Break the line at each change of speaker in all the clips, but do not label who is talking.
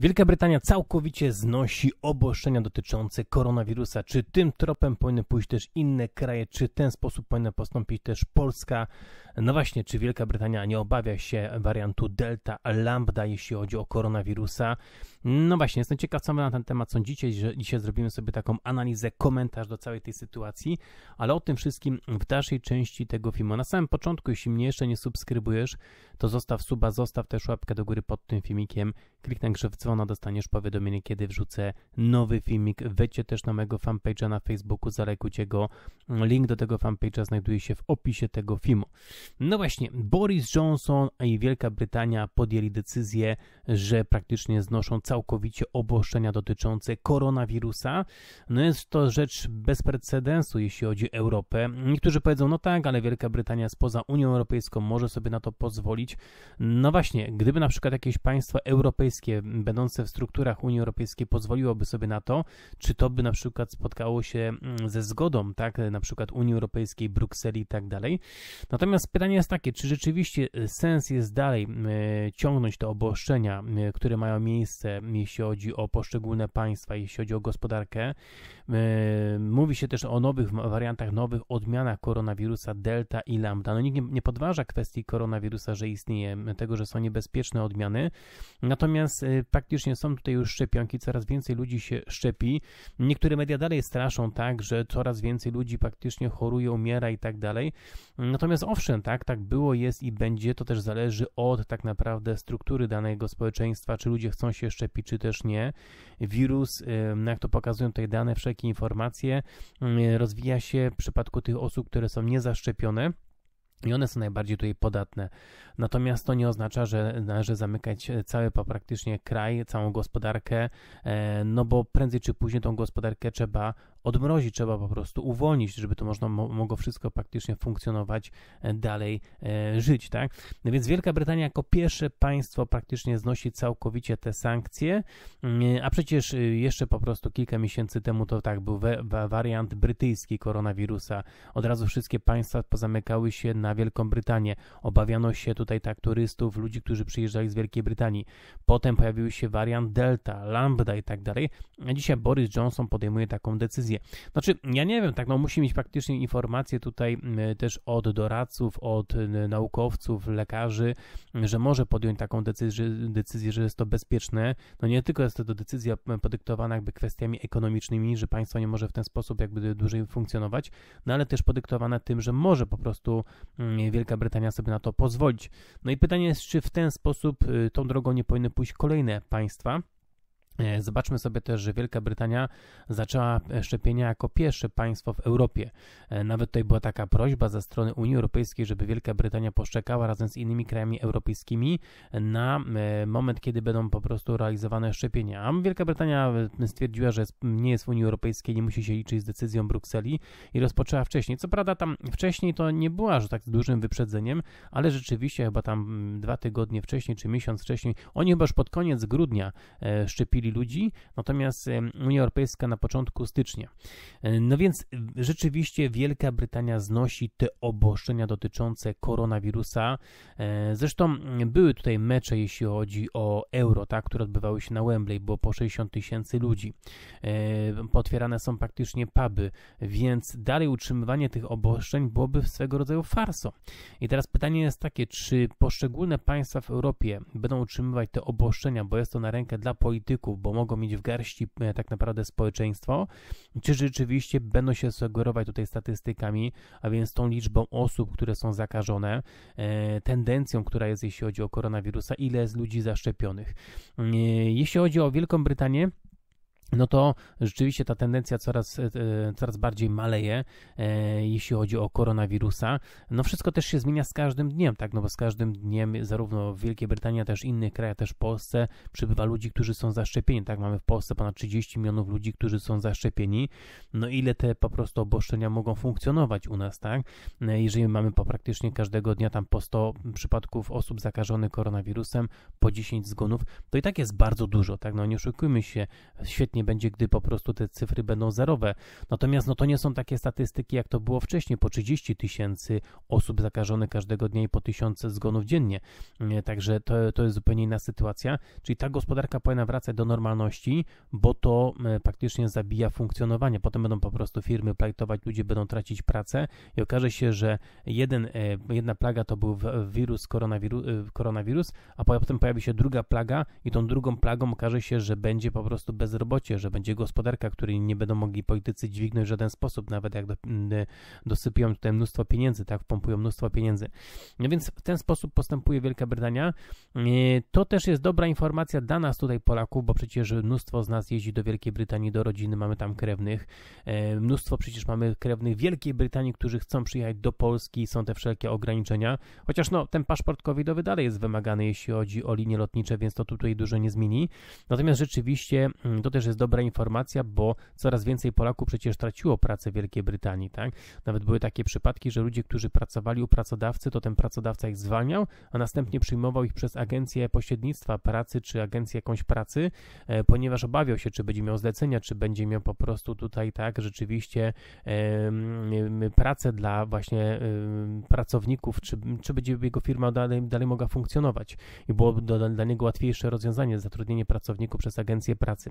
Wielka Brytania całkowicie znosi obostrzenia dotyczące koronawirusa. Czy tym tropem powinny pójść też inne kraje? Czy ten sposób powinna postąpić też Polska? No właśnie, czy Wielka Brytania nie obawia się wariantu Delta, Lambda, jeśli chodzi o koronawirusa? No właśnie, jestem ciekaw, co my na ten temat sądzicie. Dzisiaj zrobimy sobie taką analizę, komentarz do całej tej sytuacji, ale o tym wszystkim w dalszej części tego filmu. Na samym początku, jeśli mnie jeszcze nie subskrybujesz, to zostaw suba, zostaw też łapkę do góry pod tym filmikiem. Kliknę grze w no dzwona, dostaniesz powiadomienie, kiedy wrzucę nowy filmik. Wejdźcie też na mojego fanpage'a na Facebooku, zalajkujcie go. Link do tego fanpage'a znajduje się w opisie tego filmu. No właśnie, Boris Johnson i Wielka Brytania podjęli decyzję, że praktycznie znoszą całkowicie obostrzenia dotyczące koronawirusa. No jest to rzecz bez precedensu, jeśli chodzi o Europę. Niektórzy powiedzą, no tak, ale Wielka Brytania spoza Unią Europejską może sobie na to pozwolić. No właśnie, gdyby na przykład jakieś państwa europejskie europejskie, będące w strukturach Unii Europejskiej, pozwoliłoby sobie na to, czy to by na przykład spotkało się mm, ze zgodą, tak, na przykład Unii Europejskiej, Brukseli i tak dalej. Natomiast pytanie jest takie, czy rzeczywiście y, sens jest dalej y, ciągnąć te obostrzenia, y, które mają miejsce, jeśli chodzi o poszczególne państwa, jeśli chodzi o gospodarkę. Mówi się też o nowych wariantach, nowych odmianach koronawirusa Delta i Lambda. No nikt nie, nie podważa kwestii koronawirusa, że istnieje, tego, że są niebezpieczne odmiany. Natomiast Natomiast praktycznie y, są tutaj już szczepionki, coraz więcej ludzi się szczepi. Niektóre media dalej straszą, tak, że coraz więcej ludzi praktycznie choruje, umiera i tak dalej. Natomiast owszem, tak, tak było, jest i będzie, to też zależy od tak naprawdę struktury danego społeczeństwa, czy ludzie chcą się szczepić, czy też nie. Wirus, y, no jak to pokazują tutaj dane, wszelkie informacje, y, rozwija się w przypadku tych osób, które są niezaszczepione. I one są najbardziej tutaj podatne. Natomiast to nie oznacza, że należy zamykać e, cały praktycznie kraj, całą gospodarkę, e, no bo prędzej czy później tą gospodarkę trzeba odmrozić, trzeba po prostu uwolnić, żeby to można, mogło wszystko praktycznie funkcjonować, e, dalej e, żyć, tak? No więc Wielka Brytania jako pierwsze państwo praktycznie znosi całkowicie te sankcje, mm, a przecież y, jeszcze po prostu kilka miesięcy temu to tak był we, we wariant brytyjski koronawirusa. Od razu wszystkie państwa pozamykały się na Wielką Brytanię. Obawiano się tutaj tak turystów, ludzi, którzy przyjeżdżali z Wielkiej Brytanii. Potem pojawił się wariant Delta, Lambda i tak dalej. A dzisiaj Boris Johnson podejmuje taką decyzję strategię. Znaczy, ja nie wiem, tak, no musi mieć praktycznie informacje tutaj też od doradców, od naukowców, lekarzy, że może podjąć taką decyzję, decyzję że jest to bezpieczne. No nie tylko jest to decyzja podyktowana jakby kwestiami ekonomicznymi, że państwo nie może w ten sposób jakby dłużej funkcjonować, no ale też podyktowana tym, że może po prostu Wielka Brytania sobie na to pozwolić. No i pytanie jest, czy w ten sposób y, tą drogą nie powinny pójść kolejne państwa, E, zobaczmy sobie też, że Wielka Brytania zaczęła szczepienia jako pierwsze państwo w Europie. E, nawet tutaj była taka prośba ze strony Unii Europejskiej, żeby Wielka Brytania poszczekała razem z innymi krajami europejskimi na e, moment, kiedy będą po prostu realizowane szczepienia. A Wielka Brytania stwierdziła, że nie jest w Unii Europejskiej, nie musi się liczyć z decyzją Brukseli i rozpoczęła wcześniej. Co prawda tam wcześniej to nie była, że tak z dużym wyprzedzeniem, ale rzeczywiście chyba tam mm, dwa tygodnie wcześniej czy miesiąc wcześniej, oni chyba już pod koniec grudnia szczepili ludzi, natomiast Unia Europejska na początku stycznia. E, no więc rzeczywiście Wielka Brytania znosi te obostrzenia dotyczące koronawirusa. E, zresztą były tutaj mecze, jeśli chodzi o euro, tak, które odbywały się na Wembley, było po 60 tysięcy ludzi. E, potwierane są praktycznie puby, więc dalej utrzymywanie tych obostrzeń byłoby swego rodzaju farsą. I teraz pytanie jest takie, czy poszczególne państwa w Europie będą utrzymywać te obostrzenia, bo jest to na rękę dla polityków, bo mogą mieć w garści e, tak naprawdę społeczeństwo, czy rzeczywiście będą się sugerować tutaj statystykami, a więc tą liczbą osób, które są zakażone, e, tendencją, która jest jeśli chodzi o koronawirusa, ile jest ludzi zaszczepionych. E, jeśli chodzi o Wielką Brytanię, no to rzeczywiście ta tendencja coraz, e, coraz bardziej maleje, e, jeśli chodzi o koronawirusa. No wszystko też się zmienia z każdym dniem, tak, no bo z każdym dniem zarówno w Wielkiej Brytanii, też innych krajach, też w Polsce przybywa ludzi, którzy są zaszczepieni, tak, mamy w Polsce ponad 30 milionów ludzi, którzy są zaszczepieni, no ile te po prostu oboszczenia mogą funkcjonować u nas, tak, e, jeżeli mamy po praktycznie każdego dnia tam po 100 przypadków osób zakażonych koronawirusem, po 10 zgonów, to i tak jest bardzo dużo, tak, no nie oszukujmy się, świetnie nie będzie, gdy po prostu te cyfry będą zerowe. Natomiast no to nie są takie statystyki, jak to było wcześniej, po 30 tysięcy osób zakażonych każdego dnia i po tysiące zgonów dziennie. E, także to, to jest zupełnie inna sytuacja. Czyli ta gospodarka powinna wracać do normalności, bo to praktycznie e, zabija funkcjonowanie. Potem będą po prostu firmy plajtować, ludzie będą tracić pracę i okaże się, że jeden, e, jedna plaga to był wirus koronawiru, koronawirus, a potem pojawi się druga plaga i tą drugą plagą okaże się, że będzie po prostu bezrobocie że będzie gospodarka, której nie będą mogli politycy dźwignąć w żaden sposób, nawet jak do, mm, dosypią tutaj mnóstwo pieniędzy, tak, pompują mnóstwo pieniędzy. No więc w ten sposób postępuje Wielka Brytania. E, to też jest dobra informacja dla nas tutaj Polaków, bo przecież mnóstwo z nas jeździ do Wielkiej Brytanii, do rodziny, mamy tam krewnych. E, mnóstwo przecież mamy krewnych Wielkiej Brytanii, którzy chcą przyjechać do Polski, są te wszelkie ograniczenia, chociaż no ten paszport covidowy dalej jest wymagany, jeśli chodzi o linie lotnicze, więc to tutaj dużo nie zmieni. Natomiast rzeczywiście mm, to też jest jest dobra informacja, bo coraz więcej Polaków przecież traciło pracę w Wielkiej Brytanii, tak? Nawet były takie przypadki, że ludzie, którzy pracowali u pracodawcy, to ten pracodawca ich zwalniał, a następnie przyjmował ich przez agencję pośrednictwa pracy czy agencję jakąś pracy, e, ponieważ obawiał się, czy będzie miał zlecenia, czy będzie miał po prostu tutaj, tak, rzeczywiście pracę dla właśnie pracowników, czy, czy będzie jego firma dalej, dalej mogła funkcjonować i byłoby dla niego łatwiejsze rozwiązanie zatrudnienie pracowników przez agencję pracy.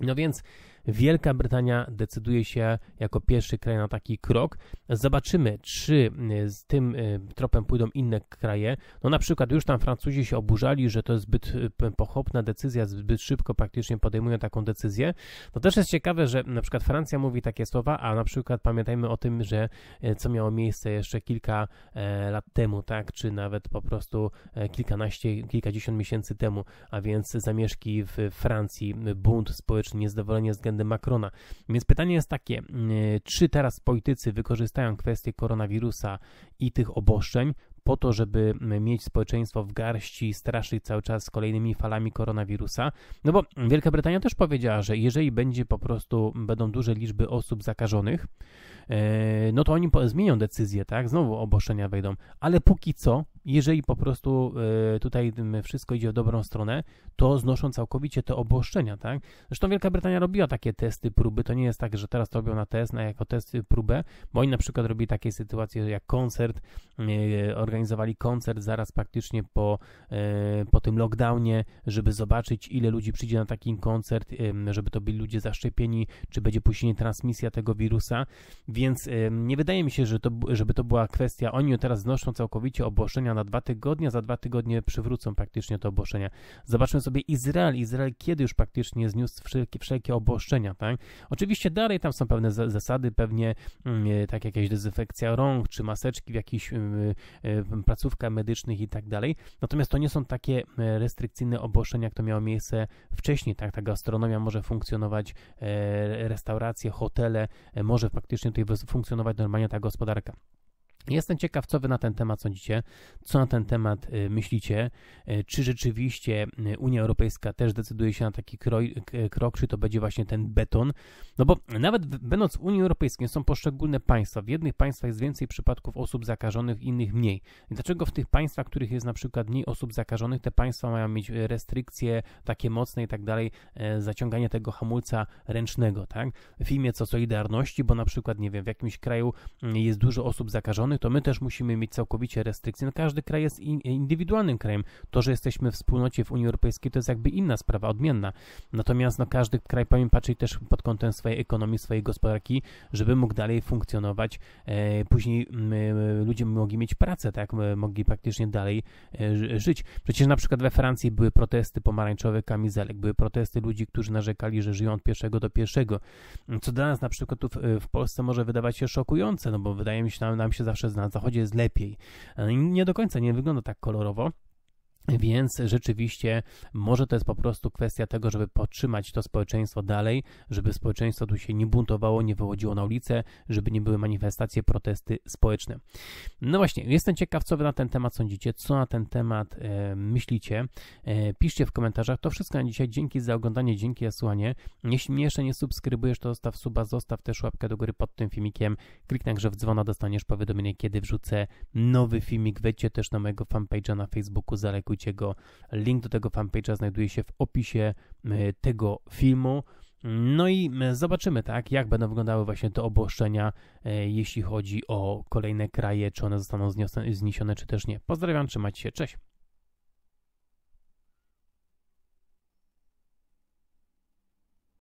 No więc Wielka Brytania decyduje się jako pierwszy kraj na taki krok. Zobaczymy, czy y, z tym y, tropem pójdą inne kraje. No na przykład już tam Francuzi się oburzali, że to jest zbyt y, pochopna decyzja, zbyt szybko praktycznie podejmują taką decyzję. No też jest ciekawe, że na przykład Francja mówi takie słowa, a na przykład pamiętajmy o tym, że co miało miejsce jeszcze kilka e, lat temu, tak, czy nawet po prostu e, kilkanaście, kilkadziesiąt miesięcy temu, a więc zamieszki w Francji, bunt społeczny czy niezadowolenie względem Macrona. Więc pytanie jest takie, y, czy teraz politycy wykorzystają kwestię koronawirusa i tych oboszczeń po to, żeby mieć społeczeństwo w garści, straszyć cały czas kolejnymi falami koronawirusa. No bo Wielka Brytania też powiedziała, że jeżeli będzie po prostu, będą duże liczby osób zakażonych, y, no to oni zmienią decyzję, tak? Znowu oboszczenia wejdą. Ale póki co jeżeli po prostu e, tutaj wszystko idzie w dobrą stronę, to znoszą całkowicie te obłoszenia, tak? Zresztą Wielka Brytania robiła takie testy, próby, to nie jest tak, że teraz to robią na test, na jako testy, próbę, bo oni na przykład robili takie sytuacje jak koncert, e, organizowali koncert zaraz praktycznie po, e, po tym lockdownie, żeby zobaczyć ile ludzi przyjdzie na taki koncert, żeby to byli ludzie zaszczepieni, czy będzie później transmisja tego wirusa, więc nie wydaje mi się, że to, żeby to była kwestia, oni teraz znoszą całkowicie obłoszczenia na dwa tygodnie, za dwa tygodnie przywrócą praktycznie te obostrzenia. Zobaczmy sobie Izrael. Izrael kiedy już praktycznie zniósł wszelkie, wszelkie obostrzenia, tak? Oczywiście dalej tam są pewne zasady, pewnie mm, e, tak jakaś dezynfekcja rąk, czy maseczki w jakichś mm, e, e, placówkach medycznych i tak dalej. Natomiast to nie są takie restrykcyjne obostrzenia, jak to miało miejsce wcześniej, tak? Ta gastronomia może funkcjonować, restauracje, hotele, może praktycznie tutaj funkcjonować normalnie ta gospodarka. Jestem ciekaw, co wy na ten temat sądzicie, co na ten temat y, myślicie. Y, czy rzeczywiście y, Unia Europejska też decyduje się na taki krok, czy to będzie właśnie ten beton? No bo nawet będąc w Unii Europejskiej są poszczególne państwa. W jednych państwach jest więcej przypadków osób zakażonych, w innych mniej. dlaczego w tych państwach, w których jest na przykład mniej osób zakażonych, te państwa mają mieć restrykcje takie mocne i tak dalej, zaciąganie tego hamulca ręcznego, tak? W imię co Solidarności, bo na przykład, nie wiem, w jakimś kraju mm, jest dużo osób zakażonych, to my też musimy mieć całkowicie restrykcje. No każdy kraj jest indywidualnym krajem. To, że jesteśmy w wspólnocie w Unii Europejskiej, to jest jakby inna sprawa, odmienna. Natomiast no, każdy kraj powinien patrzeć też pod kątem swojej ekonomii, swojej gospodarki, żeby mógł dalej funkcjonować. E, później ludzie mogli mieć pracę, tak? Mogli praktycznie dalej e, żyć. Przecież na przykład we Francji były protesty pomarańczowe kamizelek, były protesty ludzi, którzy narzekali, że żyją od pierwszego do pierwszego. Co dla nas na przykład tu w Polsce może wydawać się szokujące, no bo wydaje mi się, nam, nam się zawsze przez na zachodzie jest lepiej. E, nie do końca nie wygląda tak kolorowo. Więc rzeczywiście może to jest po prostu kwestia tego, żeby podtrzymać to społeczeństwo dalej, żeby społeczeństwo tu się nie buntowało, nie wyłodziło na ulicę, żeby nie były manifestacje, protesty społeczne. No właśnie, jestem ciekaw, co wy na ten temat sądzicie, co na ten temat e, myślicie. E, piszcie w komentarzach. To wszystko na dzisiaj. Dzięki za oglądanie, dzięki za słuchanie. Jeśli mnie jeszcze nie subskrybujesz, to zostaw suba, zostaw też łapkę do góry pod tym filmikiem. Kliknij grze w dzwona, dostaniesz powiadomienie, kiedy wrzucę nowy filmik. Wejdźcie też na mojego fanpage'a na Facebooku, zalekuj go. Link do tego fanpage'a znajduje się w opisie e, tego filmu. No i e, zobaczymy, tak, jak będą wyglądały właśnie te obostrzenia, e, jeśli chodzi o kolejne kraje, czy one zostaną zniesione, czy też nie. Pozdrawiam, trzymajcie się, cześć!